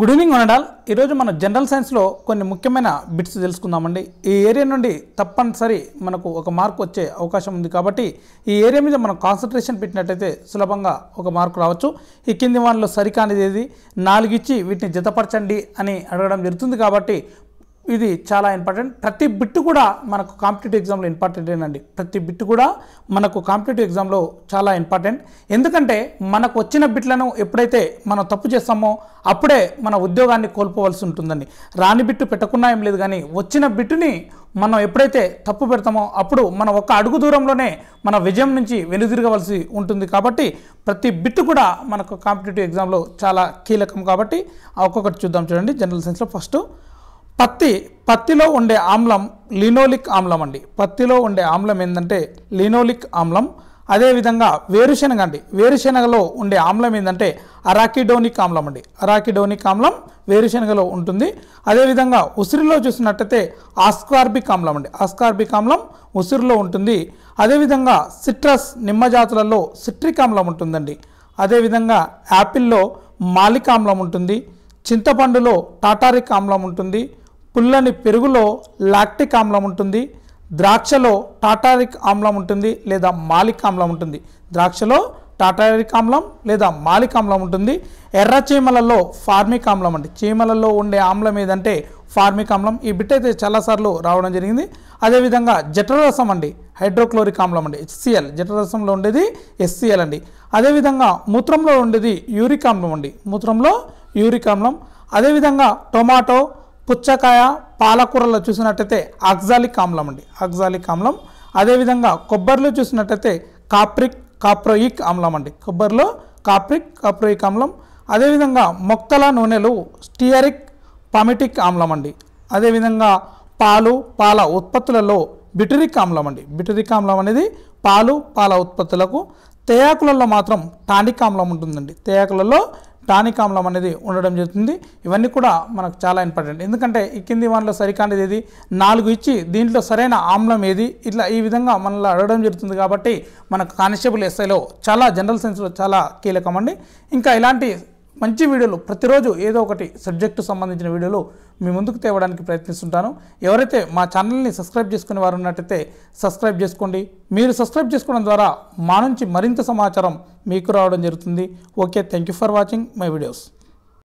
good evening వనడాల్ ఈరోజు మన general సైన్స్లో కొన్ని ముఖ్యమైన బిట్స్ తెలుసుకుందామండి ఈ ఏరియా నుండి తప్పనిసరి మనకు ఒక మార్క్ వచ్చే అవకాశం ఉంది కాబట్టి ఈ ఏరియా మీద మనం కాన్సన్ట్రేషన్ పెట్టినట్టయితే సులభంగా ఒక మార్క్ రావచ్చు ఈ కింది వాళ్ళు సరికానిది ఏది నాలుగిచ్చి వీటిని జతపరచండి అని అడగడం జరుగుతుంది కాబట్టి ఇది చాలా ఇంపార్టెంట్ ప్రతి బిట్ కూడా మనకు కాంపిటేటివ్ ఎగ్జామ్లో ఇంపార్టెంట్ ఏనండి ప్రతి బిట్ కూడా మనకు కాంపిటేటివ్ ఎగ్జామ్లో చాలా ఇంపార్టెంట్ ఎందుకంటే మనకు వచ్చిన బిట్లను ఎప్పుడైతే మనం తప్పు చేస్తామో అప్పుడే మన ఉద్యోగాన్ని కోల్పోవలసి ఉంటుందండి రాని బిట్టు పెట్టకుండా ఏం లేదు కానీ వచ్చిన బిట్టుని మనం ఎప్పుడైతే తప్పు పెడతామో అప్పుడు మన ఒక్క అడుగు దూరంలోనే మన విజయం నుంచి వెలుదిరగవలసి ఉంటుంది కాబట్టి ప్రతి బిట్ కూడా మనకు కాంపిటేటివ్ ఎగ్జామ్లో చాలా కీలకం కాబట్టి ఒక్కొక్కటి చూద్దాం చూడండి జనరల్ సైన్స్లో ఫస్ట్ పత్తి పత్తిలో ఉండే ఆమ్లం లినోలిక్ ఆమ్లం అండి పత్తిలో ఉండే ఆమ్లం ఏంటంటే లినోలిక్ ఆమ్లం అదేవిధంగా వేరుశెనగ అండి వేరుశెనగలో ఉండే ఆమ్లం ఏంటంటే అరాకిడోనిక్ ఆమ్లం అండి అరాకిడోనిక్ ఆమ్లం వేరుశెనగలో ఉంటుంది అదేవిధంగా ఉసిరిలో చూసినట్టయితే ఆస్కార్బిక్ ఆమ్లం అండి ఆస్కార్బిక్ ఆమ్లం ఉసిరిలో ఉంటుంది అదేవిధంగా సిట్రస్ నిమ్మ జాతులలో సిట్రిక్ ఆమ్లం ఉంటుందండి అదేవిధంగా యాపిల్లో మాలిక్ ఆమ్లం ఉంటుంది చింతపండులో టాటారిక్ ఆమ్లం ఉంటుంది పుల్లని పెరుగులో లాక్టిక్ ఆమ్లం ఉంటుంది ద్రాక్షలో టాటారిక్ ఆమ్లం ఉంటుంది లేదా మాలిక్ ఆమ్లం ఉంటుంది ద్రాక్షలో టాటారిక్ ఆమ్లం లేదా మాలిక్ ఆమ్లం ఉంటుంది ఎర్ర చీమలలో ఫార్మిక్ ఆమ్లం అంటే చీమలలో ఉండే ఆమ్లం ఏదంటే ఫార్మిక్ ఆమ్లం ఈ బిట్ అయితే చాలాసార్లు రావడం జరిగింది అదేవిధంగా జఠరరసం అండి హైడ్రోక్లోరిక్ ఆమ్లం అండి హెచ్సిఎల్ జఠరరసంలో ఉండేది ఎస్సిఎల్ అండి అదేవిధంగా మూత్రంలో ఉండేది యూరిక్ ఆమ్లం అండి మూత్రంలో యూరిక్ ఆమ్లం అదేవిధంగా టొమాటో పుచ్చకాయ పాలకూరలో చూసినట్టయితే అగ్జాలిక్ ఆమ్లం అండి అగ్జాలిక్ ఆమ్లం అదేవిధంగా కొబ్బరిలో చూసినట్టయితే కాప్రిక్ కాప్రోయిక్ ఆమ్లం అండి కొబ్బరిలో కాప్రిక్ కాప్రోయిక్ ఆమ్లం అదేవిధంగా మొక్కల నూనెలు స్టియరిక్ పమిటిక్ ఆమ్లం అండి అదేవిధంగా పాలు పాల ఉత్పత్తులలో బిటరిక్ ఆమ్లం అండి బిటరిక్ ఆమ్లం అనేది పాలు పాల ఉత్పత్తులకు తేయాకులలో మాత్రం టానిక్ ఆమ్లం ఉంటుందండి తేయాకులలో టానిక్ ఆమ్లం అనేది ఉండడం జరుగుతుంది ఇవన్నీ కూడా మనకు చాలా ఇంపార్టెంట్ ఎందుకంటే ఈ కింది వానిలో సరికానిది ఏది నాలుగు ఇచ్చి దీంట్లో సరైన ఆమ్లం ఏది ఇట్లా ఈ విధంగా మనల్ని అడగడం జరుగుతుంది కాబట్టి మనకు కానిస్టేబుల్ ఎస్ఐలో చాలా జనరల్ సైన్స్లో చాలా కీలకం అండి ఇంకా ఇలాంటి మంచి వీడియోలు ప్రతిరోజు ఏదో ఒకటి సబ్జెక్టు సంబంధించిన వీడియోలు మీ ముందుకు తేవడానికి ప్రయత్నిస్తుంటాను ఎవరైతే మా ఛానల్ని సబ్స్క్రైబ్ చేసుకునే వారు ఉన్నట్టయితే సబ్స్క్రైబ్ చేసుకోండి మీరు సబ్స్క్రైబ్ చేసుకోవడం ద్వారా మా నుంచి మరింత సమాచారం మీకు రావడం జరుగుతుంది okay thank you for watching my videos